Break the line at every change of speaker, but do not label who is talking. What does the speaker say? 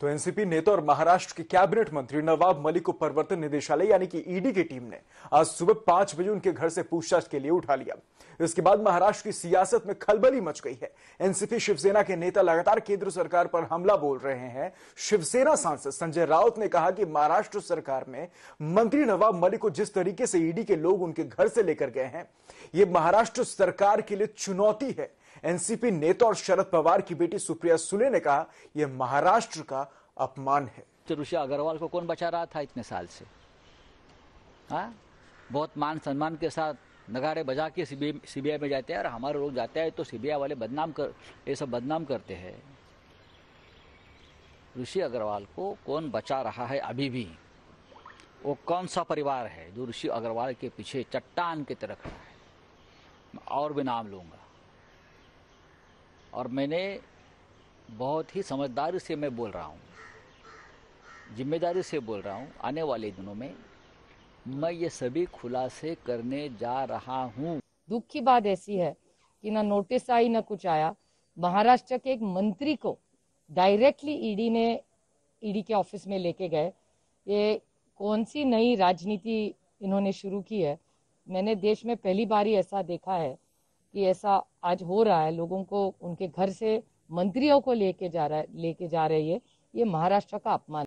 तो एनसीपी नेता और महाराष्ट्र के कैबिनेट मंत्री नवाब मलिक को प्रवर्तन निदेशालय यानी कि ईडी की टीम ने आज सुबह पांच बजे उनके घर से पूछताछ के लिए उठा लिया इसके बाद महाराष्ट्र की सियासत में खलबली मच गई है एनसीपी शिवसेना के नेता लगातार केंद्र सरकार पर हमला बोल रहे हैं शिवसेना सांसद संजय राउत ने कहा कि महाराष्ट्र सरकार में मंत्री नवाब मलिक को जिस तरीके से ईडी के लोग उनके घर से लेकर गए हैं ये महाराष्ट्र सरकार के लिए चुनौती है एनसीपी नेता और शरद पवार की बेटी सुप्रिया सुले ने कहा यह महाराष्ट्र का अपमान है तो ऋषि अग्रवाल को कौन बचा रहा था
इतने साल से हा? बहुत मान सम्मान के साथ नगाड़े बजा के सीबीआई में जाते हैं और हमारे लोग जाते हैं तो सीबीआई वाले बदनाम कर ये सब बदनाम करते हैं ऋषि अग्रवाल को कौन बचा रहा है अभी भी वो कौन सा परिवार है जो ऋषि अग्रवाल के पीछे चट्टान की तरह खड़ा है और भी नाम लूंगा और मैंने बहुत ही समझदारी से मैं बोल रहा हूँ जिम्मेदारी से बोल रहा हूँ आने वाले दिनों में मैं ये
सभी खुलासे करने जा रहा हूँ दुख की बात ऐसी है कि ना नोटिस आई ना कुछ आया महाराष्ट्र के एक मंत्री को डायरेक्टली ईडी e ने ईडी e के ऑफिस में लेके गए ये कौन सी नई राजनीति इन्होंने शुरू की है मैंने देश में पहली बार ही ऐसा देखा है कि ऐसा आज हो रहा है लोगों को उनके घर से मंत्रियों को लेके जा रहा है लेके जा रही है ये महाराष्ट्र का अपमान